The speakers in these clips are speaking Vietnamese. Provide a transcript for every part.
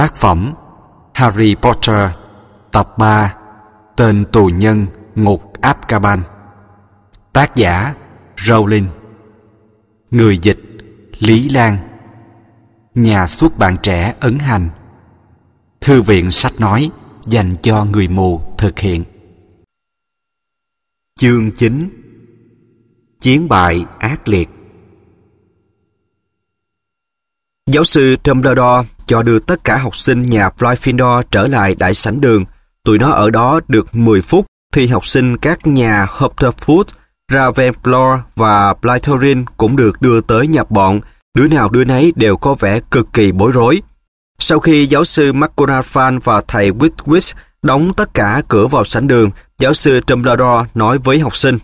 Tác phẩm Harry Potter Tập 3 Tên tù nhân Ngục Azkaban Tác giả Rowling Người dịch Lý Lan Nhà xuất bản trẻ Ấn Hành Thư viện sách nói dành cho người mù thực hiện Chương 9 Chiến bại ác liệt Giáo sư Dumbledore cho đưa tất cả học sinh nhà Flyfindor trở lại đại sảnh đường. Tụi nó ở đó được 10 phút thì học sinh các nhà Hopterfoot, Ravenclaw và Blythorin cũng được đưa tới nhập bọn. Đứa nào đứa nấy đều có vẻ cực kỳ bối rối. Sau khi giáo sư McGonagall và thầy Whitwitz đóng tất cả cửa vào sảnh đường, giáo sư Dumbledore nói với học sinh.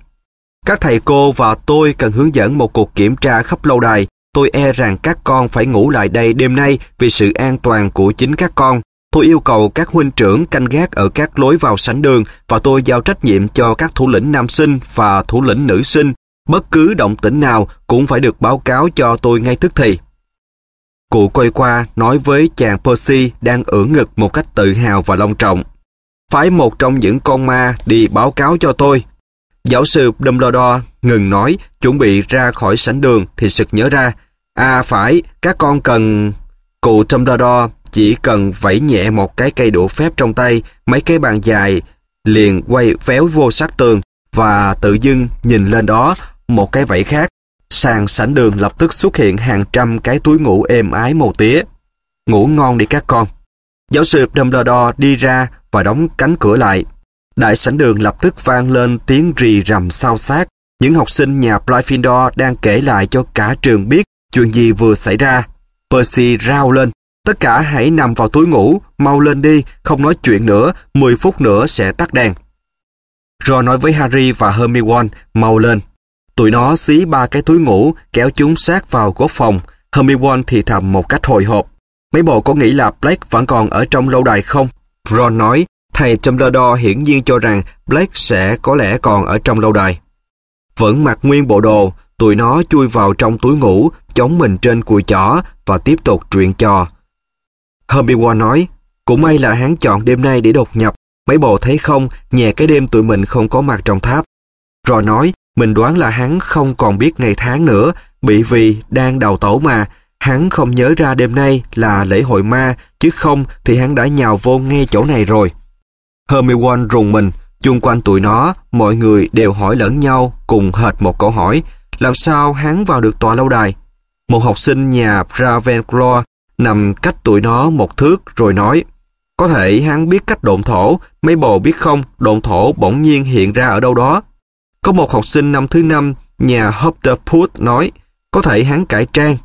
Các thầy cô và tôi cần hướng dẫn một cuộc kiểm tra khắp lâu đài tôi e rằng các con phải ngủ lại đây đêm nay vì sự an toàn của chính các con. Tôi yêu cầu các huynh trưởng canh gác ở các lối vào sảnh đường và tôi giao trách nhiệm cho các thủ lĩnh nam sinh và thủ lĩnh nữ sinh. Bất cứ động tĩnh nào cũng phải được báo cáo cho tôi ngay tức thì. Cụ quay qua nói với chàng Percy đang ưỡn ngực một cách tự hào và long trọng. Phái một trong những con ma đi báo cáo cho tôi. Giáo sư Dumbledore ngừng nói, chuẩn bị ra khỏi sảnh đường thì sực nhớ ra, À phải, các con cần... Cụ Dumbledore chỉ cần vẫy nhẹ một cái cây đũa phép trong tay, mấy cái bàn dài liền quay véo vô sát tường và tự dưng nhìn lên đó một cái vẫy khác. Sàn sảnh đường lập tức xuất hiện hàng trăm cái túi ngủ êm ái màu tía. Ngủ ngon đi các con. Giáo sư Dumbledore đi ra và đóng cánh cửa lại. Đại sảnh đường lập tức vang lên tiếng rì rầm sao xác. Những học sinh nhà Gryffindor đang kể lại cho cả trường biết Chuyện gì vừa xảy ra? Percy rao lên. Tất cả hãy nằm vào túi ngủ, mau lên đi, không nói chuyện nữa, 10 phút nữa sẽ tắt đèn. Ron nói với Harry và Hermione, mau lên. Tụi nó xí ba cái túi ngủ, kéo chúng sát vào góc phòng. Hermione thì thầm một cách hồi hộp. Mấy bộ có nghĩ là Black vẫn còn ở trong lâu đài không? Ron nói, thầy Dumbledore hiển nhiên cho rằng Black sẽ có lẽ còn ở trong lâu đài. Vẫn mặc nguyên bộ đồ, Tụi nó chui vào trong túi ngủ, chống mình trên cùi chỏ và tiếp tục truyện trò. Hermione nói, cũng may là hắn chọn đêm nay để đột nhập, mấy bộ thấy không, nhẹ cái đêm tụi mình không có mặt trong tháp. Rồi nói, mình đoán là hắn không còn biết ngày tháng nữa, bị vì đang đầu tổ mà, hắn không nhớ ra đêm nay là lễ hội ma, chứ không thì hắn đã nhào vô ngay chỗ này rồi. Hermione rùng mình, chung quanh tụi nó, mọi người đều hỏi lẫn nhau cùng hệt một câu hỏi, làm sao hắn vào được tòa lâu đài. Một học sinh nhà Ravenclaw nằm cách tụi nó một thước rồi nói có thể hắn biết cách độn thổ, mấy bồ biết không, độn thổ bỗng nhiên hiện ra ở đâu đó. Có một học sinh năm thứ năm, nhà Hopterput nói, có thể hắn cải trang.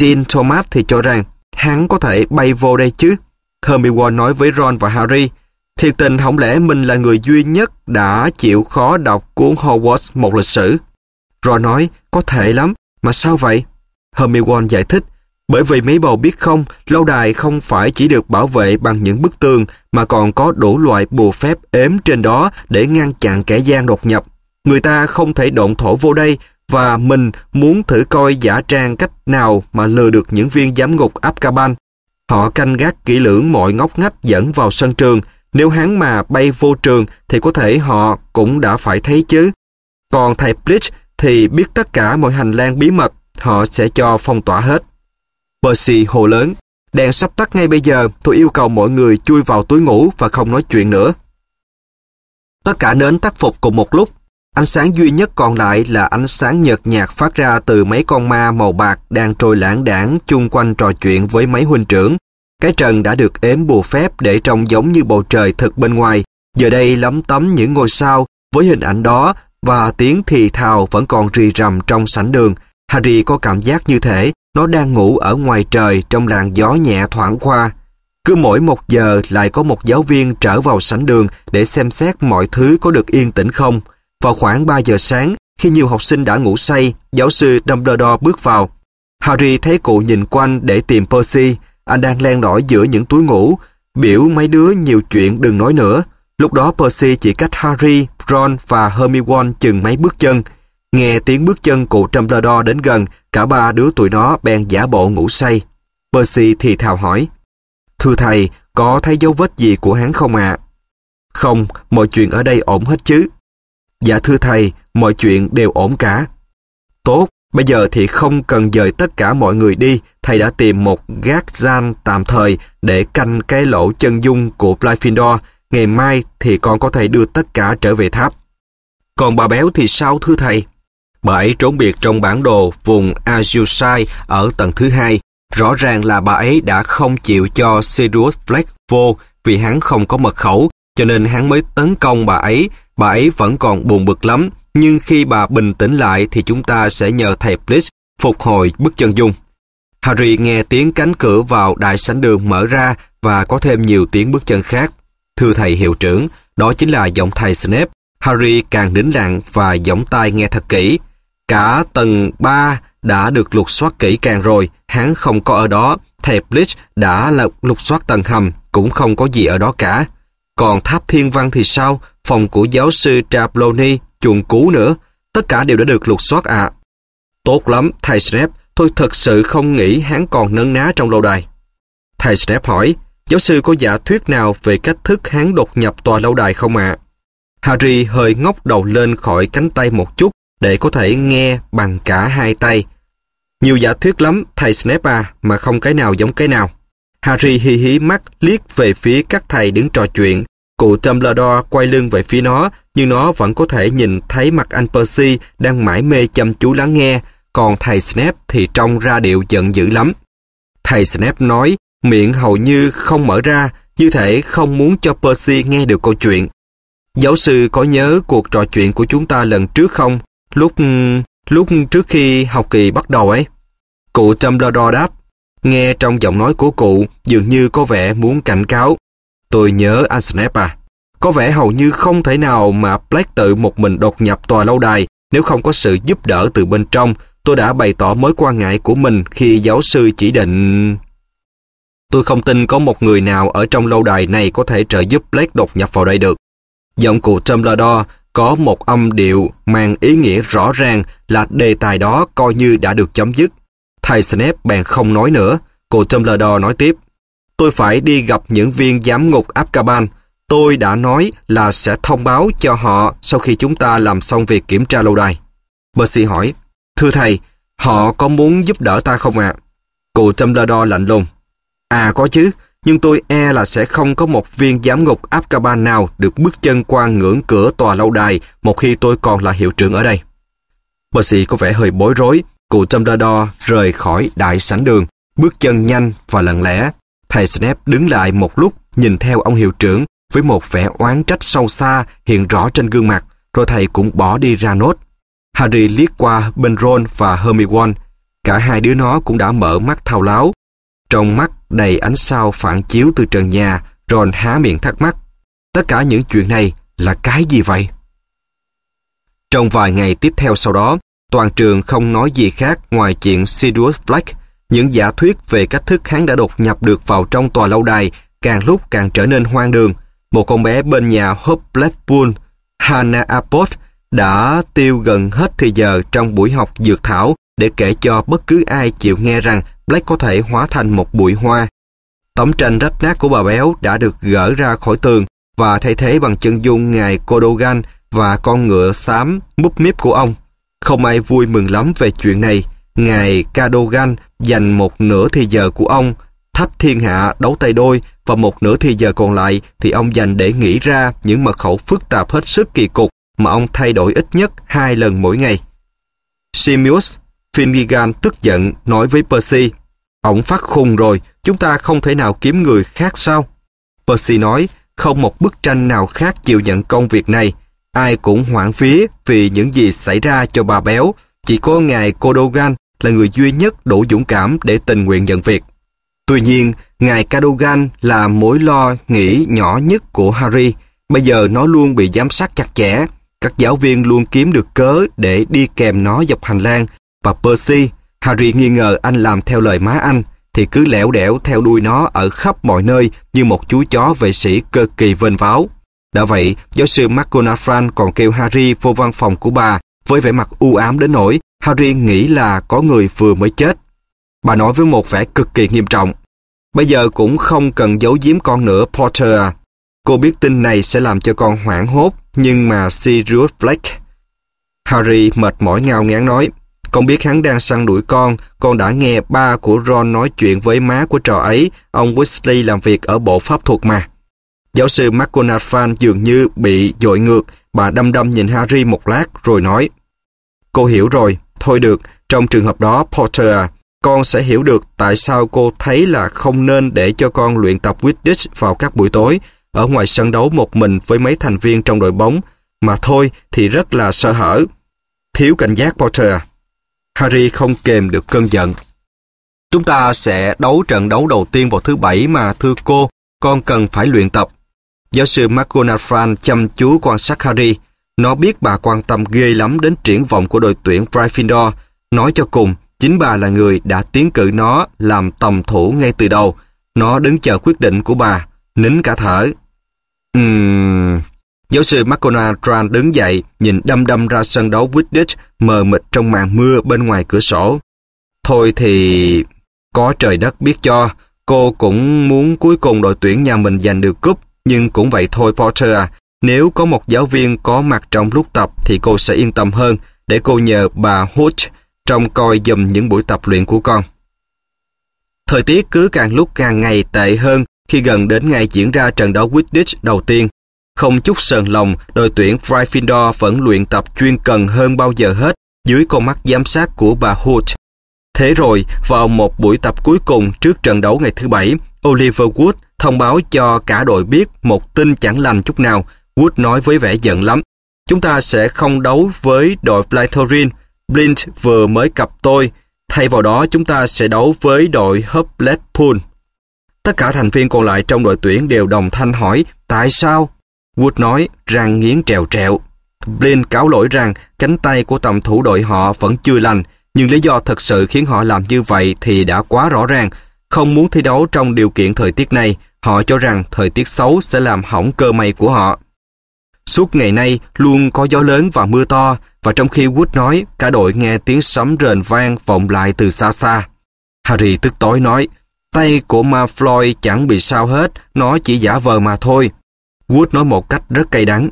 Jean Thomas thì cho rằng, hắn có thể bay vô đây chứ. Hermione nói với Ron và Harry, thiệt tình không lẽ mình là người duy nhất đã chịu khó đọc cuốn Hogwarts một lịch sử. Rồi nói, có thể lắm, mà sao vậy? Hermione giải thích, bởi vì mấy bầu biết không, lâu đài không phải chỉ được bảo vệ bằng những bức tường mà còn có đủ loại bùa phép ếm trên đó để ngăn chặn kẻ gian đột nhập. Người ta không thể động thổ vô đây và mình muốn thử coi giả trang cách nào mà lừa được những viên giám ngục Azkaban. Họ canh gác kỹ lưỡng mọi ngóc ngách dẫn vào sân trường. Nếu hắn mà bay vô trường thì có thể họ cũng đã phải thấy chứ. Còn thầy Blitz thì biết tất cả mọi hành lang bí mật, họ sẽ cho phong tỏa hết. Percy hồ lớn, đèn sắp tắt ngay bây giờ, tôi yêu cầu mọi người chui vào túi ngủ và không nói chuyện nữa. Tất cả nến tắt phục cùng một lúc, ánh sáng duy nhất còn lại là ánh sáng nhợt nhạt phát ra từ mấy con ma màu bạc đang trôi lãng đảng chung quanh trò chuyện với mấy huynh trưởng. Cái trần đã được ếm bùa phép để trông giống như bầu trời thực bên ngoài, giờ đây lấm tấm những ngôi sao với hình ảnh đó và tiếng thì thào vẫn còn rì rầm trong sảnh đường. Harry có cảm giác như thể nó đang ngủ ở ngoài trời trong làn gió nhẹ thoảng qua. Cứ mỗi một giờ lại có một giáo viên trở vào sảnh đường để xem xét mọi thứ có được yên tĩnh không. Vào khoảng 3 giờ sáng, khi nhiều học sinh đã ngủ say, giáo sư Dumbledore bước vào. Harry thấy cụ nhìn quanh để tìm Percy. Anh đang len lỏi giữa những túi ngủ, biểu mấy đứa nhiều chuyện đừng nói nữa. Lúc đó Percy chỉ cách Harry, Ron và Hermione chừng mấy bước chân. Nghe tiếng bước chân cụ Dumbledore đến gần, cả ba đứa tụi nó bèn giả bộ ngủ say. Percy thì thào hỏi, Thưa thầy, có thấy dấu vết gì của hắn không ạ? À? Không, mọi chuyện ở đây ổn hết chứ. Dạ thưa thầy, mọi chuyện đều ổn cả. Tốt, bây giờ thì không cần dời tất cả mọi người đi, thầy đã tìm một gác gian tạm thời để canh cái lỗ chân dung của Blyfindor, ngày mai thì con có thể đưa tất cả trở về tháp. Còn bà béo thì sao thưa thầy? Bà ấy trốn biệt trong bản đồ vùng Azusai ở tầng thứ hai. Rõ ràng là bà ấy đã không chịu cho Sirius Black vô vì hắn không có mật khẩu, cho nên hắn mới tấn công bà ấy. Bà ấy vẫn còn buồn bực lắm, nhưng khi bà bình tĩnh lại thì chúng ta sẽ nhờ thầy Blitz phục hồi bức chân dung. Harry nghe tiếng cánh cửa vào đại sảnh đường mở ra và có thêm nhiều tiếng bước chân khác. Thưa thầy hiệu trưởng, đó chính là giọng thầy Snape. Harry càng nín lặng và giọng tai nghe thật kỹ. Cả tầng 3 đã được lục soát kỹ càng rồi, hắn không có ở đó. Thầy Blitz đã lục soát tầng hầm, cũng không có gì ở đó cả. Còn tháp thiên văn thì sao? Phòng của giáo sư Trabloni, chuồng cú nữa. Tất cả đều đã được lục soát ạ. À. Tốt lắm, thầy Snape. Tôi thật sự không nghĩ hắn còn nấn ná trong lâu đài. Thầy Snape hỏi, Giáo sư có giả thuyết nào về cách thức hắn đột nhập tòa lâu đài không ạ? Harry hơi ngóc đầu lên khỏi cánh tay một chút để có thể nghe bằng cả hai tay. Nhiều giả thuyết lắm, thầy Snape à, mà không cái nào giống cái nào. Harry hi hí mắt liếc về phía các thầy đứng trò chuyện. Cụ Dumbledore quay lưng về phía nó, nhưng nó vẫn có thể nhìn thấy mặt anh Percy đang mải mê chăm chú lắng nghe, còn thầy Snape thì trông ra điệu giận dữ lắm. Thầy Snape nói miệng hầu như không mở ra, như thể không muốn cho Percy nghe được câu chuyện. Giáo sư có nhớ cuộc trò chuyện của chúng ta lần trước không? Lúc... lúc trước khi học kỳ bắt đầu ấy. Cụ Dumbledore đáp. Nghe trong giọng nói của cụ dường như có vẻ muốn cảnh cáo. Tôi nhớ anh Snape à. Có vẻ hầu như không thể nào mà Black tự một mình đột nhập tòa lâu đài nếu không có sự giúp đỡ từ bên trong. Tôi đã bày tỏ mối quan ngại của mình khi giáo sư chỉ định... Tôi không tin có một người nào ở trong lâu đài này có thể trợ giúp Blake đột nhập vào đây được. Giọng của Dumbledore có một âm điệu mang ý nghĩa rõ ràng là đề tài đó coi như đã được chấm dứt. Thầy Snape bèn không nói nữa, cô Dumbledore nói tiếp. Tôi phải đi gặp những viên giám ngục Azkaban. Tôi đã nói là sẽ thông báo cho họ sau khi chúng ta làm xong việc kiểm tra lâu đài. Percy hỏi, thưa thầy, họ có muốn giúp đỡ ta không ạ? À? Cô Dumbledore lạnh lùng. À có chứ, nhưng tôi e là sẽ không có một viên giám ngục Azkaban nào được bước chân qua ngưỡng cửa tòa lâu đài một khi tôi còn là hiệu trưởng ở đây. Percy có vẻ hơi bối rối, cụ Dumbledore rời khỏi đại sảnh đường, bước chân nhanh và lặng lẽ. Thầy Snape đứng lại một lúc nhìn theo ông hiệu trưởng với một vẻ oán trách sâu xa hiện rõ trên gương mặt, rồi thầy cũng bỏ đi ra nốt. Harry liếc qua bên Ron và Hermione, cả hai đứa nó cũng đã mở mắt thao láo. Trong mắt đầy ánh sao phản chiếu từ trần nhà, Ron há miệng thắc mắc. Tất cả những chuyện này là cái gì vậy? Trong vài ngày tiếp theo sau đó, toàn trường không nói gì khác ngoài chuyện Sirius Black, những giả thuyết về cách thức hắn đã đột nhập được vào trong tòa lâu đài càng lúc càng trở nên hoang đường. Một con bé bên nhà Hope Blackpool, Hannah Abbott, đã tiêu gần hết thời giờ trong buổi học dược thảo để kể cho bất cứ ai chịu nghe rằng Black có thể hóa thành một bụi hoa Tấm tranh rách nát của bà Béo đã được gỡ ra khỏi tường và thay thế bằng chân dung ngài Kodogan và con ngựa xám múp míp của ông. Không ai vui mừng lắm về chuyện này. Ngài Kadogan dành một nửa thì giờ của ông thách thiên hạ đấu tay đôi và một nửa thì giờ còn lại thì ông dành để nghĩ ra những mật khẩu phức tạp hết sức kỳ cục mà ông thay đổi ít nhất hai lần mỗi ngày. Simius Finnegan tức giận nói với Percy Ông phát khùng rồi, chúng ta không thể nào kiếm người khác sao? Percy nói, không một bức tranh nào khác chịu nhận công việc này. Ai cũng hoảng phía vì những gì xảy ra cho bà béo. Chỉ có ngài Cadogan là người duy nhất đủ dũng cảm để tình nguyện nhận việc. Tuy nhiên, ngài Cadogan là mối lo nghĩ nhỏ nhất của Harry. Bây giờ nó luôn bị giám sát chặt chẽ. Các giáo viên luôn kiếm được cớ để đi kèm nó dọc hành lang. Và Percy Harry nghi ngờ anh làm theo lời má anh, thì cứ lẻo đẻo theo đuôi nó ở khắp mọi nơi như một chú chó vệ sĩ cực kỳ vênh váo. Đã vậy, giáo sư McGonagall còn kêu Harry vô văn phòng của bà với vẻ mặt u ám đến nỗi Harry nghĩ là có người vừa mới chết. Bà nói với một vẻ cực kỳ nghiêm trọng. Bây giờ cũng không cần giấu giếm con nữa, Potter. À. Cô biết tin này sẽ làm cho con hoảng hốt, nhưng mà Sirius Black... Harry mệt mỏi ngao ngán nói, con biết hắn đang săn đuổi con, con đã nghe ba của Ron nói chuyện với má của trò ấy, ông Weasley làm việc ở bộ pháp thuật mà. Giáo sư McGonagall dường như bị dội ngược, bà đăm đăm nhìn Harry một lát rồi nói Cô hiểu rồi, thôi được, trong trường hợp đó Potter à, con sẽ hiểu được tại sao cô thấy là không nên để cho con luyện tập Quidditch vào các buổi tối, ở ngoài sân đấu một mình với mấy thành viên trong đội bóng, mà thôi thì rất là sợ hở. Thiếu cảnh giác Potter à. Harry không kềm được cơn giận. Chúng ta sẽ đấu trận đấu đầu tiên vào thứ bảy mà thưa cô, con cần phải luyện tập. Giáo sư McGonagall chăm chú quan sát Harry. Nó biết bà quan tâm ghê lắm đến triển vọng của đội tuyển Gryffindor. Nói cho cùng, chính bà là người đã tiến cử nó làm tầm thủ ngay từ đầu. Nó đứng chờ quyết định của bà, nín cả thở. Ừm... Uhm... Giáo sư McConnell Tran đứng dậy, nhìn đăm đăm ra sân đấu Widditch mờ mịt trong màn mưa bên ngoài cửa sổ. Thôi thì... có trời đất biết cho, cô cũng muốn cuối cùng đội tuyển nhà mình giành được cúp, nhưng cũng vậy thôi Porter à. Nếu có một giáo viên có mặt trong lúc tập thì cô sẽ yên tâm hơn để cô nhờ bà Hodge trông coi dùm những buổi tập luyện của con. Thời tiết cứ càng lúc càng ngày tệ hơn khi gần đến ngày diễn ra trận đấu Widditch đầu tiên. Không chút sờn lòng, đội tuyển Gryffindor vẫn luyện tập chuyên cần hơn bao giờ hết dưới con mắt giám sát của bà Hood. Thế rồi, vào một buổi tập cuối cùng trước trận đấu ngày thứ Bảy, Oliver Wood thông báo cho cả đội biết một tin chẳng lành chút nào. Wood nói với vẻ giận lắm. Chúng ta sẽ không đấu với đội Blythorin. Blint vừa mới cặp tôi. Thay vào đó, chúng ta sẽ đấu với đội Hublet Pool. Tất cả thành viên còn lại trong đội tuyển đều đồng thanh hỏi tại sao Wood nói, răng nghiến trèo trèo. Blin cáo lỗi rằng cánh tay của tầm thủ đội họ vẫn chưa lành, nhưng lý do thật sự khiến họ làm như vậy thì đã quá rõ ràng. Không muốn thi đấu trong điều kiện thời tiết này, họ cho rằng thời tiết xấu sẽ làm hỏng cơ may của họ. Suốt ngày nay luôn có gió lớn và mưa to, và trong khi Wood nói, cả đội nghe tiếng sấm rền vang vọng lại từ xa xa. Harry tức tối nói, tay của Ma Floyd chẳng bị sao hết, nó chỉ giả vờ mà thôi. Wood nói một cách rất cay đắng.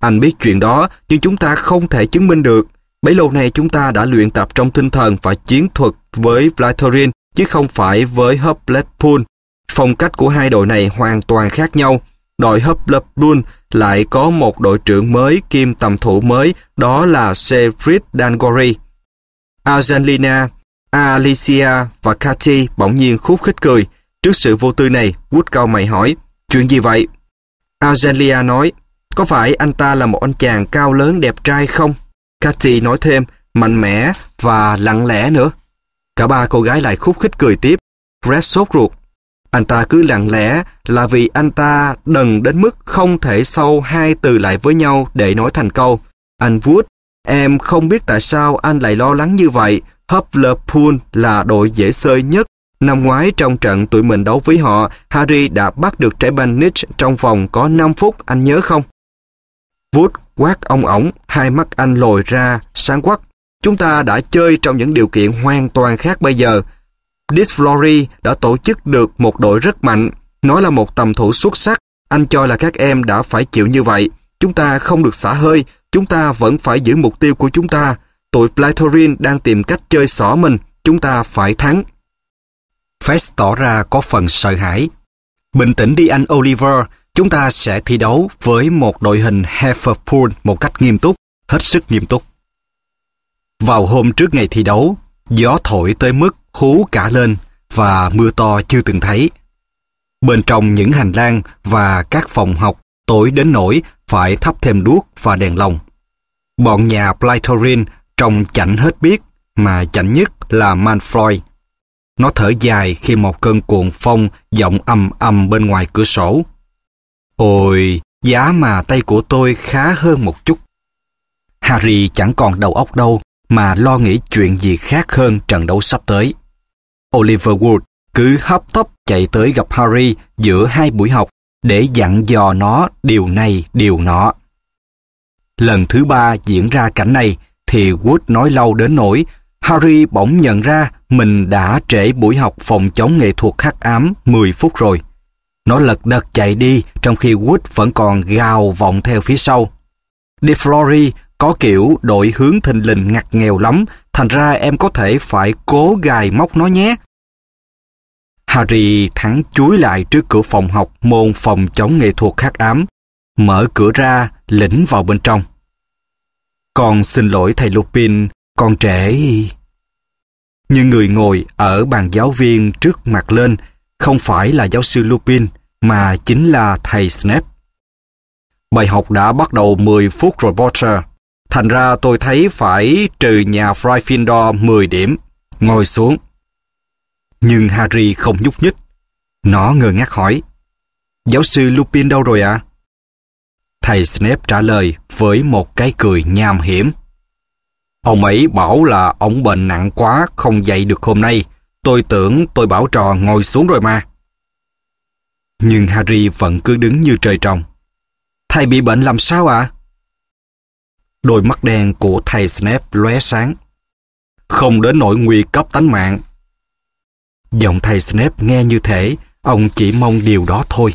Anh biết chuyện đó, nhưng chúng ta không thể chứng minh được. Bấy lâu nay chúng ta đã luyện tập trong tinh thần và chiến thuật với Vlatorin, chứ không phải với Hubletpool. Phong cách của hai đội này hoàn toàn khác nhau. Đội Hubletpool lại có một đội trưởng mới kiêm tầm thủ mới, đó là Sefrid Dangori. Argelina, Alicia và Cathy bỗng nhiên khúc khích cười. Trước sự vô tư này, Wood cao mày hỏi, chuyện gì vậy? Argelia nói, có phải anh ta là một anh chàng cao lớn đẹp trai không? Cathy nói thêm, mạnh mẽ và lặng lẽ nữa. Cả ba cô gái lại khúc khích cười tiếp. Brad sốt ruột. Anh ta cứ lặng lẽ là vì anh ta đần đến mức không thể sâu hai từ lại với nhau để nói thành câu. Anh Wood, em không biết tại sao anh lại lo lắng như vậy. Hufflepuff là đội dễ sơi nhất Năm ngoái trong trận tụi mình đấu với họ, Harry đã bắt được trái banh Nick trong vòng có 5 phút, anh nhớ không? Wood quát ông ổng, hai mắt anh lồi ra, sáng quắc. Chúng ta đã chơi trong những điều kiện hoàn toàn khác bây giờ. Disflory đã tổ chức được một đội rất mạnh. Nó là một tầm thủ xuất sắc. Anh cho là các em đã phải chịu như vậy. Chúng ta không được xả hơi. Chúng ta vẫn phải giữ mục tiêu của chúng ta. Tụi Platorin đang tìm cách chơi xỏ mình. Chúng ta phải thắng. Fest tỏ ra có phần sợ hãi. Bình tĩnh đi anh Oliver, chúng ta sẽ thi đấu với một đội hình Heiferpool một cách nghiêm túc, hết sức nghiêm túc. Vào hôm trước ngày thi đấu, gió thổi tới mức hú cả lên và mưa to chưa từng thấy. Bên trong những hành lang và các phòng học tối đến nỗi phải thắp thêm đuốc và đèn lồng. Bọn nhà Blythorin trông chảnh hết biết mà chảnh nhất là Manfroy nó thở dài khi một cơn cuồng phong vọng ầm ầm bên ngoài cửa sổ. Ôi, giá mà tay của tôi khá hơn một chút. Harry chẳng còn đầu óc đâu mà lo nghĩ chuyện gì khác hơn trận đấu sắp tới. Oliver Wood cứ hấp tấp chạy tới gặp Harry giữa hai buổi học để dặn dò nó điều này điều nọ. Lần thứ ba diễn ra cảnh này thì Wood nói lâu đến nỗi Harry bỗng nhận ra mình đã trễ buổi học phòng chống nghệ thuật khắc ám 10 phút rồi. Nó lật đật chạy đi trong khi Wood vẫn còn gào vọng theo phía sau. Flory có kiểu đội hướng thình lình ngặt nghèo lắm, thành ra em có thể phải cố gài móc nó nhé. Harry thắng chuối lại trước cửa phòng học môn phòng chống nghệ thuật khắc ám, mở cửa ra, lĩnh vào bên trong. Con xin lỗi thầy Lupin, con trễ... Nhưng người ngồi ở bàn giáo viên trước mặt lên không phải là giáo sư Lupin mà chính là thầy Snape. Bài học đã bắt đầu 10 phút rồi Potter. Thành ra tôi thấy phải trừ nhà Gryffindor 10 điểm. Ngồi xuống. Nhưng Harry không nhúc nhích. Nó ngơ ngác hỏi. Giáo sư Lupin đâu rồi ạ? À? Thầy Snape trả lời với một cái cười nham hiểm. Ông ấy bảo là ông bệnh nặng quá không dậy được hôm nay. Tôi tưởng tôi bảo trò ngồi xuống rồi mà. Nhưng Harry vẫn cứ đứng như trời trồng. Thầy bị bệnh làm sao ạ? À? Đôi mắt đen của thầy Snape lóe sáng. Không đến nỗi nguy cấp tánh mạng. Giọng thầy Snape nghe như thế ông chỉ mong điều đó thôi.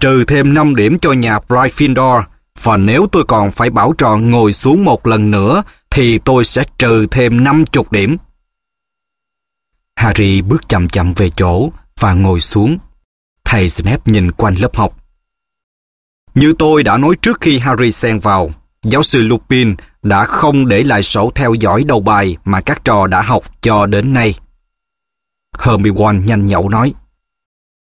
Trừ thêm 5 điểm cho nhà Gryffindor và nếu tôi còn phải bảo tròn ngồi xuống một lần nữa thì tôi sẽ trừ thêm 50 điểm. Harry bước chậm chậm về chỗ và ngồi xuống. Thầy Snape nhìn quanh lớp học. Như tôi đã nói trước khi Harry xen vào, giáo sư Lupin đã không để lại sổ theo dõi đầu bài mà các trò đã học cho đến nay. Hermione nhanh nhậu nói.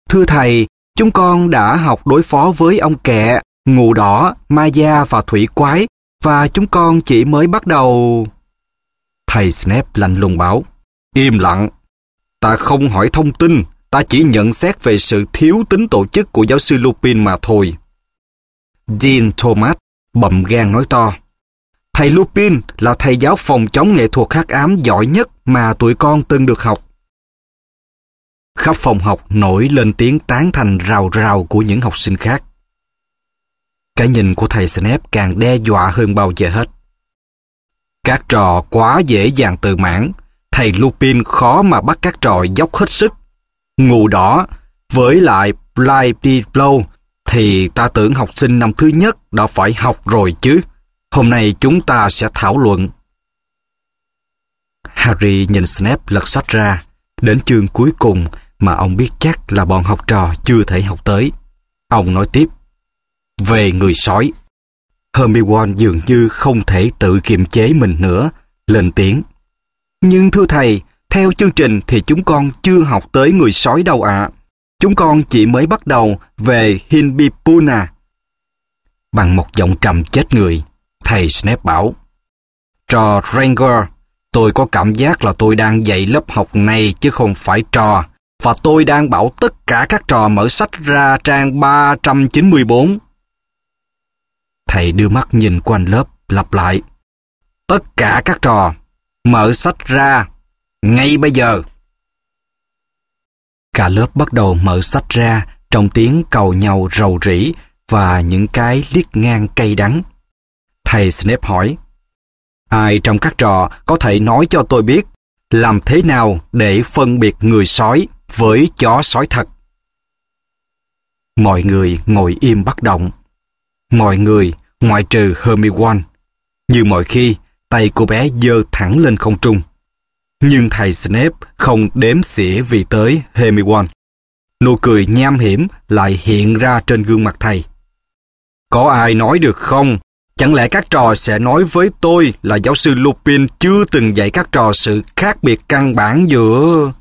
Thưa thầy, chúng con đã học đối phó với ông kẹ Ngụ đỏ, ma da và thủy quái và chúng con chỉ mới bắt đầu... Thầy Snape lạnh lùng bảo. Im lặng. Ta không hỏi thông tin, ta chỉ nhận xét về sự thiếu tính tổ chức của giáo sư Lupin mà thôi. Dean Thomas bậm gan nói to. Thầy Lupin là thầy giáo phòng chống nghệ thuật hắc ám giỏi nhất mà tụi con từng được học. Khắp phòng học nổi lên tiếng tán thành rào rào của những học sinh khác. Cái nhìn của thầy Snape càng đe dọa hơn bao giờ hết. Các trò quá dễ dàng tự mãn, thầy Lupin khó mà bắt các trò dốc hết sức. Ngủ đỏ, với lại Blythe Blow thì ta tưởng học sinh năm thứ nhất đã phải học rồi chứ. Hôm nay chúng ta sẽ thảo luận. Harry nhìn Snape lật sách ra, đến chương cuối cùng mà ông biết chắc là bọn học trò chưa thể học tới. Ông nói tiếp. Về người sói, Hermione dường như không thể tự kiềm chế mình nữa, lên tiếng. Nhưng thưa thầy, theo chương trình thì chúng con chưa học tới người sói đâu ạ. Chúng con chỉ mới bắt đầu về Hinbipuna. Bằng một giọng trầm chết người, thầy Snape bảo. Trò Ranger, tôi có cảm giác là tôi đang dạy lớp học này chứ không phải trò. Và tôi đang bảo tất cả các trò mở sách ra trang 394. Thầy đưa mắt nhìn quanh lớp, lặp lại. Tất cả các trò, mở sách ra, ngay bây giờ. Cả lớp bắt đầu mở sách ra trong tiếng cầu nhau rầu rĩ và những cái liếc ngang cay đắng. Thầy Snape hỏi, Ai trong các trò có thể nói cho tôi biết làm thế nào để phân biệt người sói với chó sói thật? Mọi người ngồi im bất động mọi người ngoại trừ Hermione. Như mọi khi, tay cô bé dơ thẳng lên không trung. Nhưng thầy Snape không đếm xỉa vì tới Hermione. Nụ cười nham hiểm lại hiện ra trên gương mặt thầy. Có ai nói được không? Chẳng lẽ các trò sẽ nói với tôi là giáo sư Lupin chưa từng dạy các trò sự khác biệt căn bản giữa...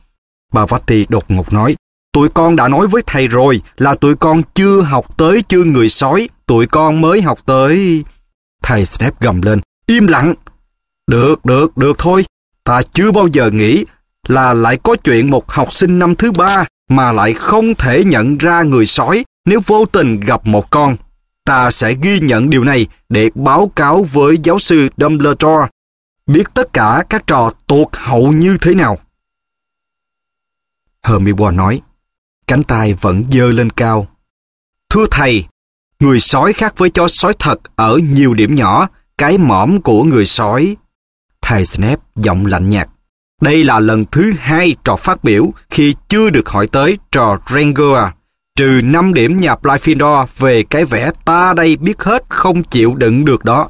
Bà Vati đột ngột nói. Tụi con đã nói với thầy rồi là tụi con chưa học tới chưa người sói, tụi con mới học tới... Thầy Snap gầm lên, im lặng. Được, được, được thôi. Ta chưa bao giờ nghĩ là lại có chuyện một học sinh năm thứ ba mà lại không thể nhận ra người sói nếu vô tình gặp một con. Ta sẽ ghi nhận điều này để báo cáo với giáo sư Dumbledore biết tất cả các trò tuột hậu như thế nào. Hermione nói, cánh tay vẫn dơ lên cao. Thưa thầy, người sói khác với chó sói thật ở nhiều điểm nhỏ, cái mõm của người sói. Thầy Snap giọng lạnh nhạt. Đây là lần thứ hai trò phát biểu khi chưa được hỏi tới trò Rangoa, trừ 5 điểm nhà Blyfindor về cái vẻ ta đây biết hết không chịu đựng được đó.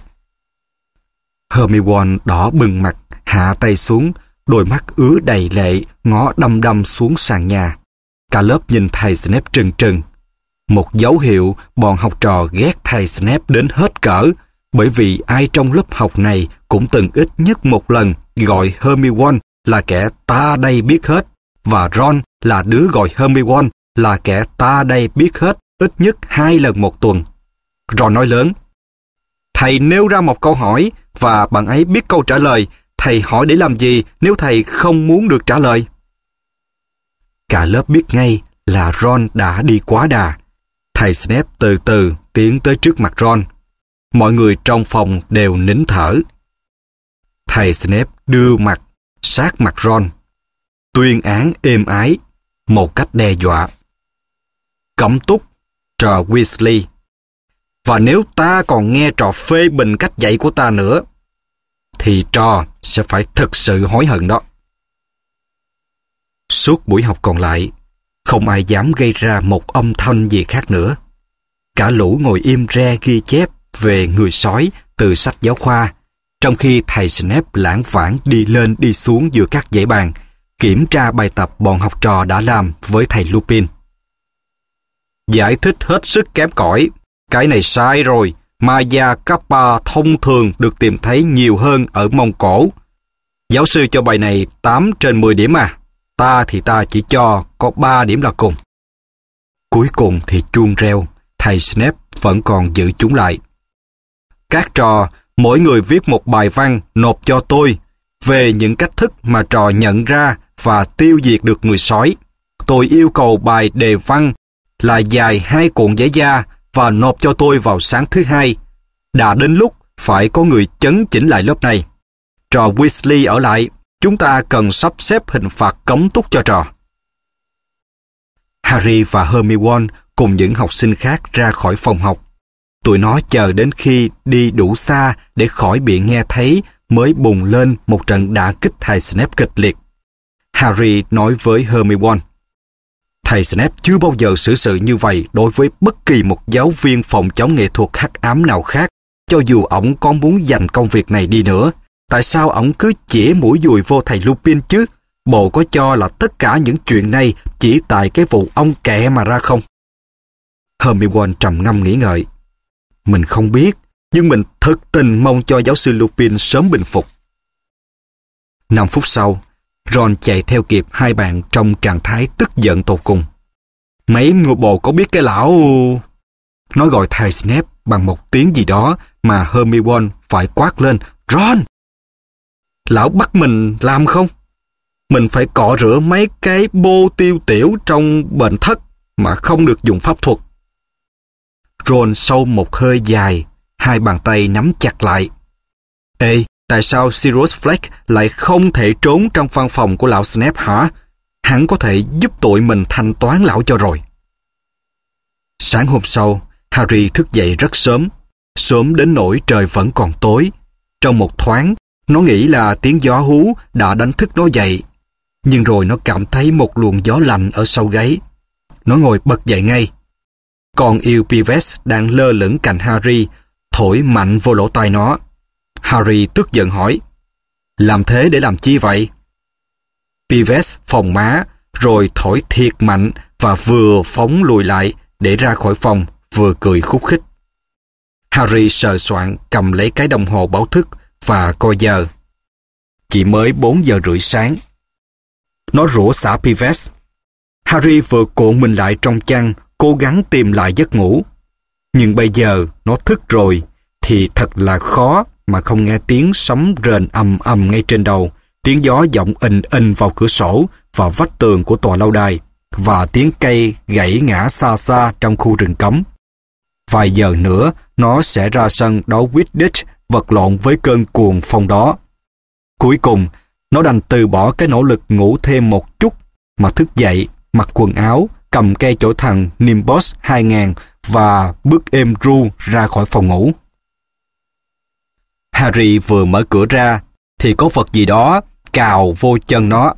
Hermione đỏ bừng mặt, hạ tay xuống, đôi mắt ứa đầy lệ, ngó đăm đăm xuống sàn nhà. Cả lớp nhìn thầy Snape trừng trừng. Một dấu hiệu bọn học trò ghét thầy Snape đến hết cỡ bởi vì ai trong lớp học này cũng từng ít nhất một lần gọi Hermione là kẻ ta đây biết hết và Ron là đứa gọi Hermione là kẻ ta đây biết hết ít nhất hai lần một tuần. Ron nói lớn. Thầy nêu ra một câu hỏi và bạn ấy biết câu trả lời. Thầy hỏi để làm gì nếu thầy không muốn được trả lời? Cả lớp biết ngay là Ron đã đi quá đà. Thầy Snape từ từ tiến tới trước mặt Ron. Mọi người trong phòng đều nín thở. Thầy Snape đưa mặt, sát mặt Ron. Tuyên án êm ái, một cách đe dọa. Cấm túc, trò Weasley. Và nếu ta còn nghe trò phê bình cách dạy của ta nữa, thì trò sẽ phải thực sự hối hận đó. Suốt buổi học còn lại, không ai dám gây ra một âm thanh gì khác nữa. Cả lũ ngồi im re ghi chép về người sói từ sách giáo khoa, trong khi thầy Snape lãng vãng đi lên đi xuống giữa các dãy bàn, kiểm tra bài tập bọn học trò đã làm với thầy Lupin. Giải thích hết sức kém cỏi, cái này sai rồi, Maya Kappa thông thường được tìm thấy nhiều hơn ở Mông Cổ. Giáo sư cho bài này 8 trên 10 điểm à? Ta thì ta chỉ cho có ba điểm là cùng. Cuối cùng thì chuông reo, thầy Snape vẫn còn giữ chúng lại. Các trò, mỗi người viết một bài văn nộp cho tôi về những cách thức mà trò nhận ra và tiêu diệt được người sói. Tôi yêu cầu bài đề văn là dài hai cuộn giấy da và nộp cho tôi vào sáng thứ hai. Đã đến lúc phải có người chấn chỉnh lại lớp này. Trò Weasley ở lại Chúng ta cần sắp xếp hình phạt cấm túc cho trò. Harry và Hermione cùng những học sinh khác ra khỏi phòng học. Tụi nó chờ đến khi đi đủ xa để khỏi bị nghe thấy mới bùng lên một trận đả kích thầy Snape kịch liệt. Harry nói với Hermione, Thầy Snape chưa bao giờ xử sự như vậy đối với bất kỳ một giáo viên phòng chống nghệ thuật hắc ám nào khác, cho dù ổng có muốn dành công việc này đi nữa. Tại sao ổng cứ chỉ mũi dùi vô thầy Lupin chứ? Bộ có cho là tất cả những chuyện này chỉ tại cái vụ ông kẹ mà ra không? Hermione trầm ngâm nghĩ ngợi. Mình không biết, nhưng mình thực tình mong cho giáo sư Lupin sớm bình phục. Năm phút sau, Ron chạy theo kịp hai bạn trong trạng thái tức giận tột cùng. Mấy ngô bộ có biết cái lão... Nó gọi thầy Snape bằng một tiếng gì đó mà Hermione phải quát lên Ron! lão bắt mình làm không? Mình phải cọ rửa mấy cái bô tiêu tiểu trong bệnh thất mà không được dùng pháp thuật. Ron sâu một hơi dài, hai bàn tay nắm chặt lại. Ê, tại sao Sirius Fleck lại không thể trốn trong văn phòng của lão Snape hả? Hắn có thể giúp tụi mình thanh toán lão cho rồi. Sáng hôm sau, Harry thức dậy rất sớm, sớm đến nỗi trời vẫn còn tối. Trong một thoáng, nó nghĩ là tiếng gió hú đã đánh thức nó dậy. Nhưng rồi nó cảm thấy một luồng gió lạnh ở sau gáy. Nó ngồi bật dậy ngay. Còn yêu Pives đang lơ lửng cạnh Harry, thổi mạnh vô lỗ tai nó. Harry tức giận hỏi, làm thế để làm chi vậy? Pives phòng má, rồi thổi thiệt mạnh và vừa phóng lùi lại để ra khỏi phòng, vừa cười khúc khích. Harry sờ soạn cầm lấy cái đồng hồ báo thức và coi giờ. Chỉ mới 4 giờ rưỡi sáng. Nó rủ xã Pives. Harry vừa cuộn mình lại trong chăn, cố gắng tìm lại giấc ngủ. Nhưng bây giờ nó thức rồi, thì thật là khó mà không nghe tiếng sấm rền ầm ầm ngay trên đầu, tiếng gió vọng ình ình vào cửa sổ và vách tường của tòa lâu đài, và tiếng cây gãy ngã xa xa trong khu rừng cấm. Vài giờ nữa, nó sẽ ra sân đấu Wittditch vật lộn với cơn cuồng phong đó. Cuối cùng, nó đành từ bỏ cái nỗ lực ngủ thêm một chút mà thức dậy, mặc quần áo, cầm cây chỗ thằng Nimbus 2000 và bước êm ru ra khỏi phòng ngủ. Harry vừa mở cửa ra thì có vật gì đó cào vô chân nó.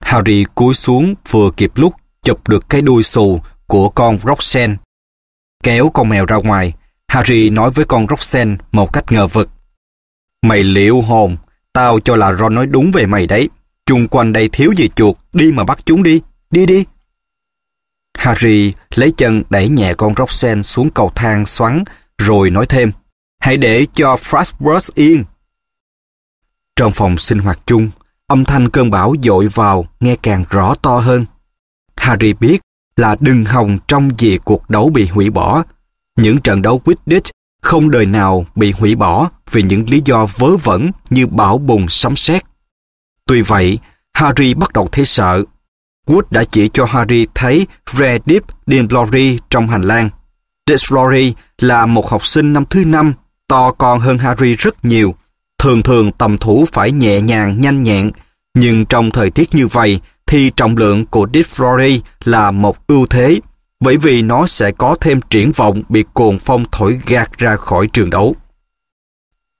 Harry cúi xuống vừa kịp lúc chụp được cái đuôi xù của con Roxanne. Kéo con mèo ra ngoài, Harry nói với con Roxanne một cách ngờ vực. Mày liệu hồn, tao cho là Ron nói đúng về mày đấy. Chung quanh đây thiếu gì chuột, đi mà bắt chúng đi, đi đi. Harry lấy chân đẩy nhẹ con Roxanne xuống cầu thang xoắn rồi nói thêm, hãy để cho Frostburst yên. Trong phòng sinh hoạt chung, âm thanh cơn bão dội vào nghe càng rõ to hơn. Harry biết là đừng hòng trong gì cuộc đấu bị hủy bỏ những trận đấu Quidditch không đời nào bị hủy bỏ vì những lý do vớ vẩn như bão bùng sấm sét. Tuy vậy, Harry bắt đầu thấy sợ. Wood đã chỉ cho Harry thấy Redip Dinblory trong hành lang. Disblory là một học sinh năm thứ năm, to con hơn Harry rất nhiều. Thường thường tầm thủ phải nhẹ nhàng, nhanh nhẹn, nhưng trong thời tiết như vậy thì trọng lượng của Disblory là một ưu thế bởi vì nó sẽ có thêm triển vọng bị cuồng phong thổi gạt ra khỏi trường đấu.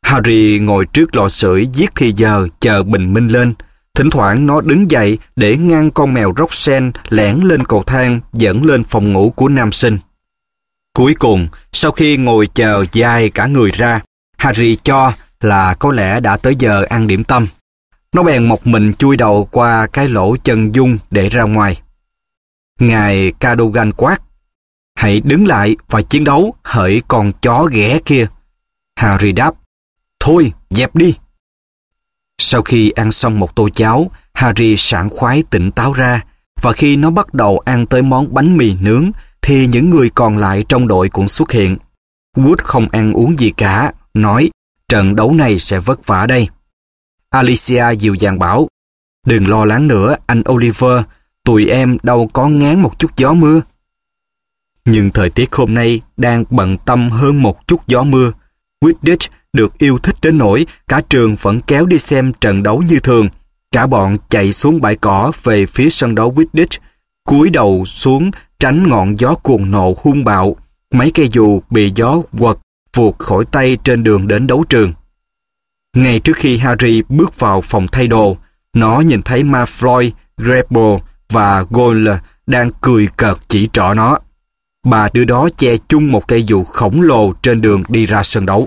Harry ngồi trước lò sưởi giết thì giờ chờ bình minh lên. Thỉnh thoảng nó đứng dậy để ngăn con mèo róc sen lẻn lên cầu thang dẫn lên phòng ngủ của nam sinh. Cuối cùng, sau khi ngồi chờ dài cả người ra, Harry cho là có lẽ đã tới giờ ăn điểm tâm. Nó bèn một mình chui đầu qua cái lỗ chân dung để ra ngoài. Ngài Cadogan quát. Hãy đứng lại và chiến đấu hỡi con chó ghẻ kia. Harry đáp. Thôi, dẹp đi. Sau khi ăn xong một tô cháo, Harry sảng khoái tỉnh táo ra và khi nó bắt đầu ăn tới món bánh mì nướng thì những người còn lại trong đội cũng xuất hiện. Wood không ăn uống gì cả, nói trận đấu này sẽ vất vả đây. Alicia dịu dàng bảo, đừng lo lắng nữa anh Oliver, tụi em đâu có ngán một chút gió mưa. Nhưng thời tiết hôm nay đang bận tâm hơn một chút gió mưa. Wittich được yêu thích đến nỗi cả trường vẫn kéo đi xem trận đấu như thường. Cả bọn chạy xuống bãi cỏ về phía sân đấu Wittich, cúi đầu xuống tránh ngọn gió cuồng nộ hung bạo. Mấy cây dù bị gió quật vụt khỏi tay trên đường đến đấu trường. Ngay trước khi Harry bước vào phòng thay đồ, nó nhìn thấy Ma Floyd, Grebo và Gold đang cười cợt chỉ trỏ nó. Ba đứa đó che chung một cây dù khổng lồ trên đường đi ra sân đấu.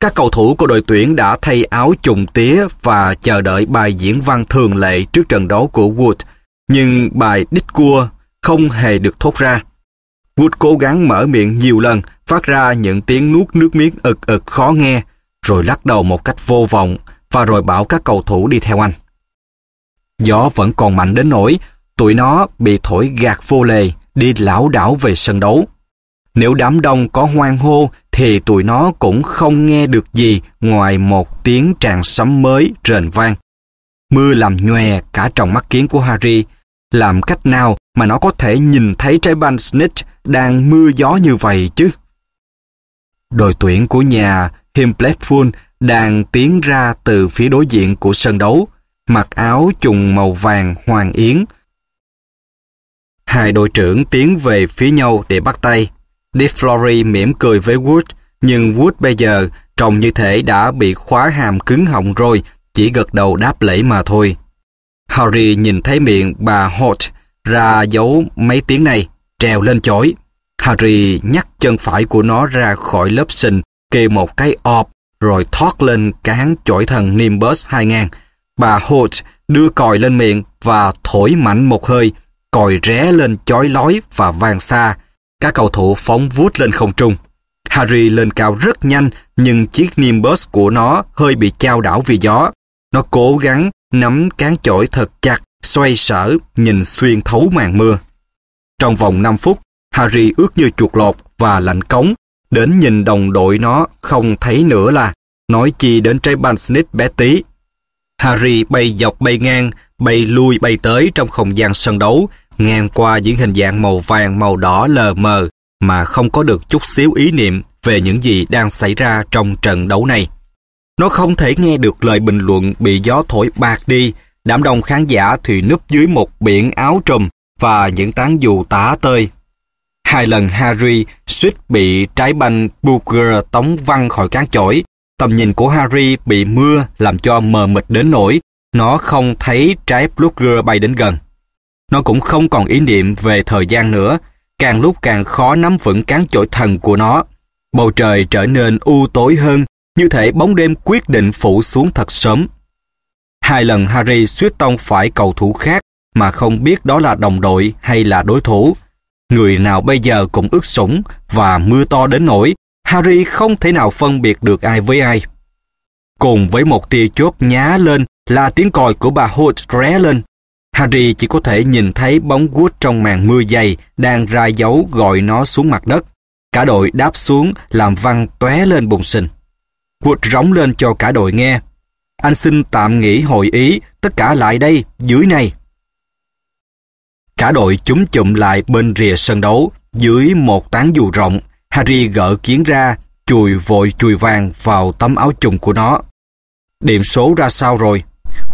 Các cầu thủ của đội tuyển đã thay áo trùng tía và chờ đợi bài diễn văn thường lệ trước trận đấu của Wood, nhưng bài đích cua không hề được thốt ra. Wood cố gắng mở miệng nhiều lần, phát ra những tiếng nuốt nước miếng ực ực khó nghe, rồi lắc đầu một cách vô vọng và rồi bảo các cầu thủ đi theo anh. Gió vẫn còn mạnh đến nỗi tụi nó bị thổi gạt vô lề, đi lão đảo về sân đấu. Nếu đám đông có hoang hô thì tụi nó cũng không nghe được gì ngoài một tiếng tràn sấm mới rền vang. Mưa làm nhòe cả trong mắt kiến của Harry. Làm cách nào mà nó có thể nhìn thấy trái banh Snitch đang mưa gió như vậy chứ? Đội tuyển của nhà Himpletful đang tiến ra từ phía đối diện của sân đấu mặc áo trùng màu vàng hoàng yến. Hai đội trưởng tiến về phía nhau để bắt tay. flory mỉm cười với Wood, nhưng Wood bây giờ trông như thể đã bị khóa hàm cứng họng rồi, chỉ gật đầu đáp lễ mà thôi. Harry nhìn thấy miệng bà Holt ra dấu mấy tiếng này, trèo lên chổi. Harry nhắc chân phải của nó ra khỏi lớp sình, kêu một cái ọp, rồi thoát lên cán chổi thần Nimbus 2000. Bà Holt đưa còi lên miệng và thổi mạnh một hơi, còi ré lên chói lói và vang xa. Các cầu thủ phóng vút lên không trung. Harry lên cao rất nhanh nhưng chiếc Nimbus của nó hơi bị chao đảo vì gió. Nó cố gắng nắm cán chổi thật chặt, xoay sở, nhìn xuyên thấu màn mưa. Trong vòng 5 phút, Harry ướt như chuột lột và lạnh cống, đến nhìn đồng đội nó không thấy nữa là nói chi đến trái banh Snitch bé tí. Harry bay dọc bay ngang, bay lui bay tới trong không gian sân đấu, ngang qua những hình dạng màu vàng màu đỏ lờ mờ mà không có được chút xíu ý niệm về những gì đang xảy ra trong trận đấu này. Nó không thể nghe được lời bình luận bị gió thổi bạc đi, đám đông khán giả thì núp dưới một biển áo trùm và những tán dù tả tơi. Hai lần Harry suýt bị trái banh Booker tống văng khỏi cán chổi tầm nhìn của Harry bị mưa làm cho mờ mịt đến nỗi nó không thấy trái Blugger bay đến gần. Nó cũng không còn ý niệm về thời gian nữa, càng lúc càng khó nắm vững cán chổi thần của nó. Bầu trời trở nên u tối hơn, như thể bóng đêm quyết định phủ xuống thật sớm. Hai lần Harry suýt tông phải cầu thủ khác mà không biết đó là đồng đội hay là đối thủ. Người nào bây giờ cũng ướt sũng và mưa to đến nỗi Harry không thể nào phân biệt được ai với ai. Cùng với một tia chốt nhá lên là tiếng còi của bà Holt ré lên. Harry chỉ có thể nhìn thấy bóng Wood trong màn mưa dày đang ra dấu gọi nó xuống mặt đất. Cả đội đáp xuống làm văng tóe lên bùng sinh. Wood rống lên cho cả đội nghe. Anh xin tạm nghỉ hội ý, tất cả lại đây, dưới này. Cả đội chúng chụm lại bên rìa sân đấu, dưới một tán dù rộng, Harry gỡ kiến ra, chùi vội chùi vàng vào tấm áo chùng của nó. Điểm số ra sao rồi?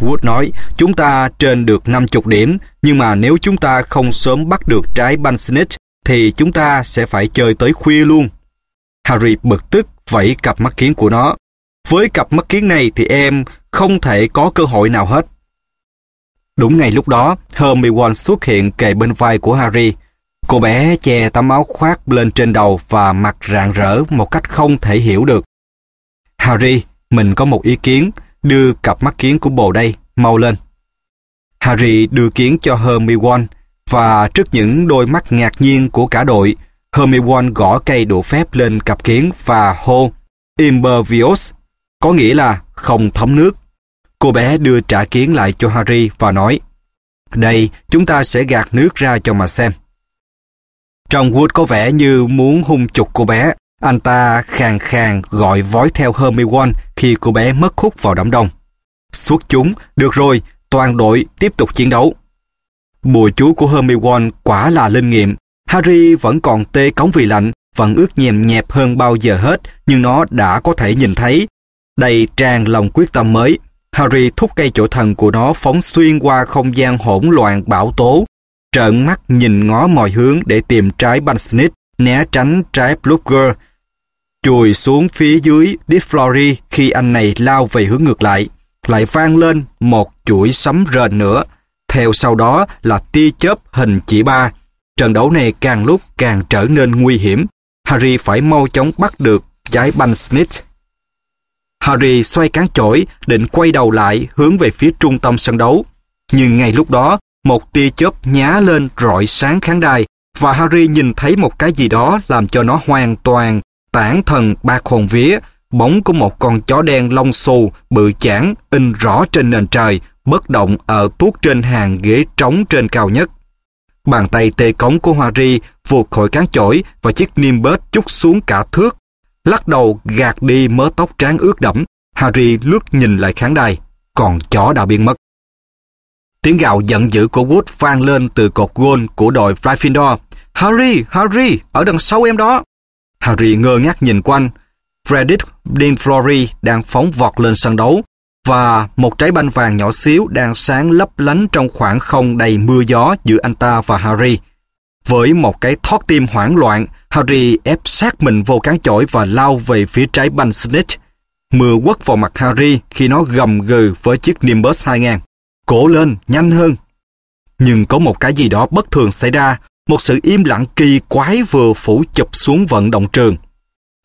Wood nói, chúng ta trên được 50 điểm, nhưng mà nếu chúng ta không sớm bắt được trái banh snitch, thì chúng ta sẽ phải chơi tới khuya luôn. Harry bực tức vẫy cặp mắt kiến của nó. Với cặp mắt kiến này thì em không thể có cơ hội nào hết. Đúng ngay lúc đó, Hermione xuất hiện kề bên vai của Harry. Cô bé che tấm áo khoác lên trên đầu và mặt rạng rỡ một cách không thể hiểu được. Harry, mình có một ý kiến, đưa cặp mắt kiến của bồ đây, mau lên. Harry đưa kiến cho Hermione và trước những đôi mắt ngạc nhiên của cả đội, Hermione gõ cây đũa phép lên cặp kiến và hô Impervious, có nghĩa là không thấm nước. Cô bé đưa trả kiến lại cho Harry và nói Đây, chúng ta sẽ gạt nước ra cho mà xem. Trong Wood có vẻ như muốn hung chục cô bé. Anh ta khàn khàn gọi vói theo Hermione khi cô bé mất hút vào đám đông. Suốt chúng, được rồi, toàn đội tiếp tục chiến đấu. Bùa chú của Hermione quả là linh nghiệm. Harry vẫn còn tê cống vì lạnh, vẫn ướt nhèm nhẹp hơn bao giờ hết, nhưng nó đã có thể nhìn thấy. Đầy tràn lòng quyết tâm mới, Harry thúc cây chỗ thần của nó phóng xuyên qua không gian hỗn loạn bão tố, trợn mắt nhìn ngó mọi hướng để tìm trái snitch né tránh trái Blugger, chùi xuống phía dưới Difflory khi anh này lao về hướng ngược lại. Lại vang lên một chuỗi sấm rền nữa, theo sau đó là tia chớp hình chỉ ba. Trận đấu này càng lúc càng trở nên nguy hiểm. Harry phải mau chóng bắt được trái snitch Harry xoay cán chổi, định quay đầu lại hướng về phía trung tâm sân đấu. Nhưng ngay lúc đó, một tia chớp nhá lên rọi sáng khán đài và Harry nhìn thấy một cái gì đó làm cho nó hoàn toàn tản thần ba hồn vía, bóng của một con chó đen lông xù, bự chảng in rõ trên nền trời, bất động ở tuốt trên hàng ghế trống trên cao nhất. Bàn tay tê cống của Harry vụt khỏi cán chổi và chiếc Nimbus chút xuống cả thước. Lắc đầu gạt đi mớ tóc trán ướt đẫm, Harry lướt nhìn lại khán đài, còn chó đã biến mất. Tiếng gào giận dữ của Wood vang lên từ cột gôn của đội Gryffindor. Harry, Harry, ở đằng sau em đó. Harry ngơ ngác nhìn quanh. Frederick Dinflory đang phóng vọt lên sân đấu và một trái banh vàng nhỏ xíu đang sáng lấp lánh trong khoảng không đầy mưa gió giữa anh ta và Harry. Với một cái thoát tim hoảng loạn, Harry ép sát mình vô cán chổi và lao về phía trái banh Snitch. Mưa quất vào mặt Harry khi nó gầm gừ với chiếc Nimbus 2000. Cổ lên, nhanh hơn. Nhưng có một cái gì đó bất thường xảy ra, một sự im lặng kỳ quái vừa phủ chụp xuống vận động trường.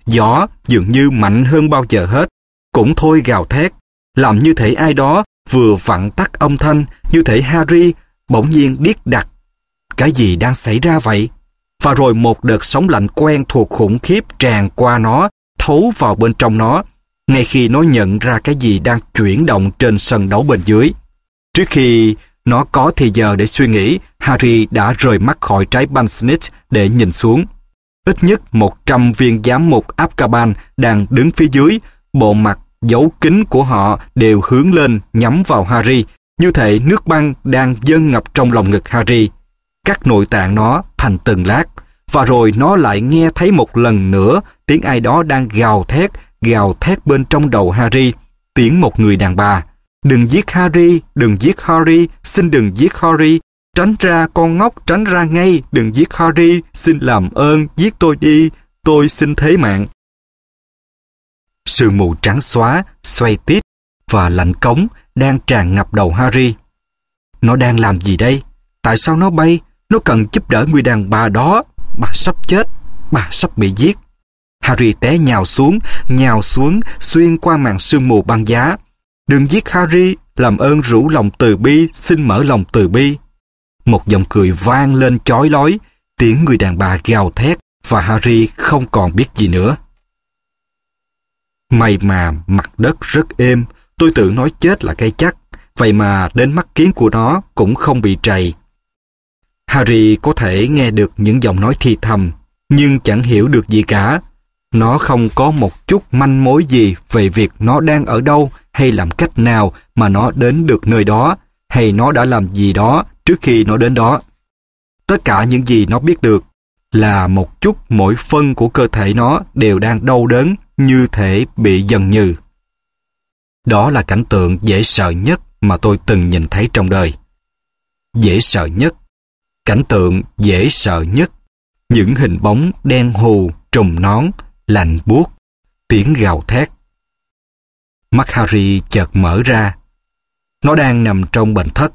Gió dường như mạnh hơn bao giờ hết, cũng thôi gào thét, làm như thể ai đó vừa vặn tắt âm thanh, như thể Harry bỗng nhiên điếc đặt Cái gì đang xảy ra vậy? Và rồi một đợt sóng lạnh quen thuộc khủng khiếp tràn qua nó, thấu vào bên trong nó, ngay khi nó nhận ra cái gì đang chuyển động trên sân đấu bên dưới. Trước khi nó có thời giờ để suy nghĩ, Harry đã rời mắt khỏi trái banh Snitch để nhìn xuống. Ít nhất 100 viên giám mục Azkaban đang đứng phía dưới, bộ mặt giấu kính của họ đều hướng lên nhắm vào Harry, như thể nước băng đang dâng ngập trong lòng ngực Harry. Các nội tạng nó thành từng lát, và rồi nó lại nghe thấy một lần nữa tiếng ai đó đang gào thét, gào thét bên trong đầu Harry, tiếng một người đàn bà. Đừng giết Harry, đừng giết Harry, xin đừng giết Harry. Tránh ra con ngốc, tránh ra ngay, đừng giết Harry, xin làm ơn, giết tôi đi, tôi xin thế mạng. Sự mù trắng xóa, xoay tít và lạnh cống đang tràn ngập đầu Harry. Nó đang làm gì đây? Tại sao nó bay? Nó cần giúp đỡ người đàn bà đó. Bà sắp chết, bà sắp bị giết. Harry té nhào xuống, nhào xuống, xuyên qua màn sương mù băng giá. Đừng giết Harry, làm ơn rủ lòng từ bi, xin mở lòng từ bi. Một giọng cười vang lên chói lói, tiếng người đàn bà gào thét và Harry không còn biết gì nữa. May mà mặt đất rất êm, tôi tưởng nói chết là cây chắc, vậy mà đến mắt kiến của nó cũng không bị trầy. Harry có thể nghe được những giọng nói thì thầm, nhưng chẳng hiểu được gì cả. Nó không có một chút manh mối gì về việc nó đang ở đâu hay làm cách nào mà nó đến được nơi đó hay nó đã làm gì đó trước khi nó đến đó. Tất cả những gì nó biết được là một chút mỗi phân của cơ thể nó đều đang đau đớn như thể bị dần nhừ. Đó là cảnh tượng dễ sợ nhất mà tôi từng nhìn thấy trong đời. Dễ sợ nhất, cảnh tượng dễ sợ nhất, những hình bóng đen hù, trùm nón, lạnh buốt, tiếng gào thét, Mắt Harry chợt mở ra. Nó đang nằm trong bệnh thất.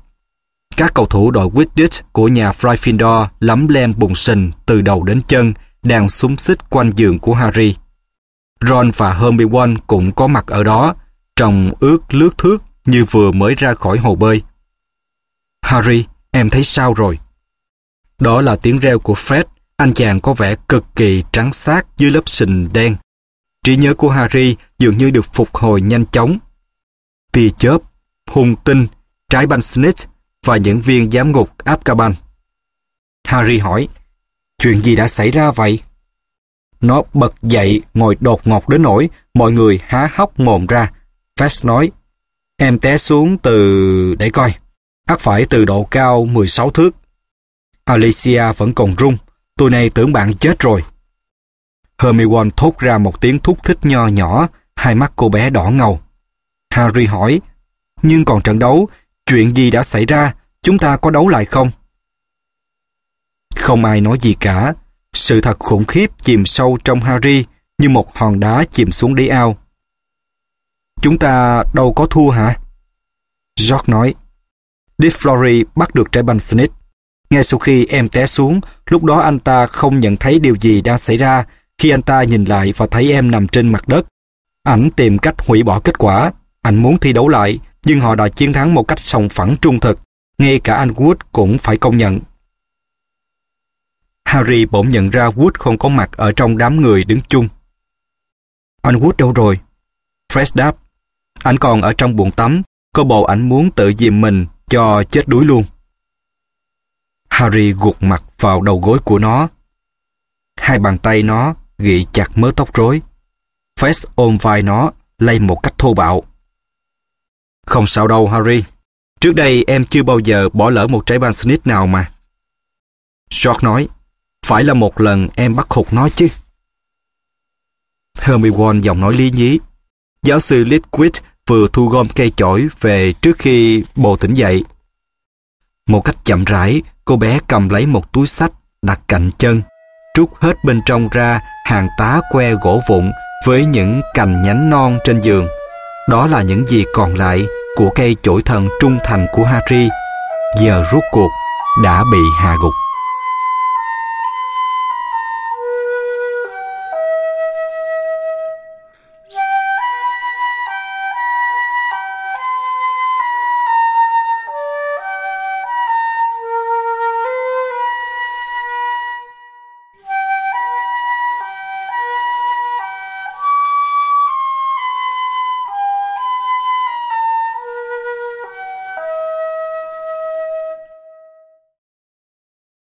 Các cầu thủ đội Widditch của nhà Gryffindor lấm lem bùng sình từ đầu đến chân đang súng xích quanh giường của Harry. Ron và Hermione cũng có mặt ở đó, trông ướt lướt thước như vừa mới ra khỏi hồ bơi. Harry, em thấy sao rồi? Đó là tiếng reo của Fred, anh chàng có vẻ cực kỳ trắng xác dưới lớp sình đen. Trí nhớ của Harry dường như được phục hồi nhanh chóng. Tia chớp, hung tinh, trái banh Snitch và những viên giám ngục Azkaban. Harry hỏi, chuyện gì đã xảy ra vậy? Nó bật dậy ngồi đột ngột đến nỗi mọi người há hốc mồm ra. Fast nói, em té xuống từ... để coi, ắt phải từ độ cao 16 thước. Alicia vẫn còn rung, tôi này tưởng bạn chết rồi. Hermione thốt ra một tiếng thúc thích nho nhỏ, hai mắt cô bé đỏ ngầu. Harry hỏi, nhưng còn trận đấu, chuyện gì đã xảy ra, chúng ta có đấu lại không? Không ai nói gì cả, sự thật khủng khiếp chìm sâu trong Harry như một hòn đá chìm xuống đáy ao. Chúng ta đâu có thua hả? George nói. DeFlory bắt được trái banh Smith. Ngay sau khi em té xuống, lúc đó anh ta không nhận thấy điều gì đang xảy ra khi anh ta nhìn lại và thấy em nằm trên mặt đất, ảnh tìm cách hủy bỏ kết quả. Anh muốn thi đấu lại, nhưng họ đã chiến thắng một cách sòng phẳng trung thực. Ngay cả anh Wood cũng phải công nhận. Harry bỗng nhận ra Wood không có mặt ở trong đám người đứng chung. Anh Wood đâu rồi? Fred đáp. Anh còn ở trong buồng tắm, có bộ ảnh muốn tự dìm mình cho chết đuối luôn. Harry gục mặt vào đầu gối của nó. Hai bàn tay nó gị chặt mớ tóc rối. Fest ôm vai nó, lay một cách thô bạo. Không sao đâu, Harry. Trước đây em chưa bao giờ bỏ lỡ một trái banh snitch nào mà. George nói, phải là một lần em bắt hụt nó chứ. Hermione giọng nói lý nhí. Giáo sư Lidquist vừa thu gom cây chổi về trước khi bồ tỉnh dậy. Một cách chậm rãi, cô bé cầm lấy một túi sách đặt cạnh chân, trút hết bên trong ra hàng tá que gỗ vụn với những cành nhánh non trên giường. Đó là những gì còn lại của cây chổi thần trung thành của Harry. Giờ rốt cuộc đã bị hạ gục.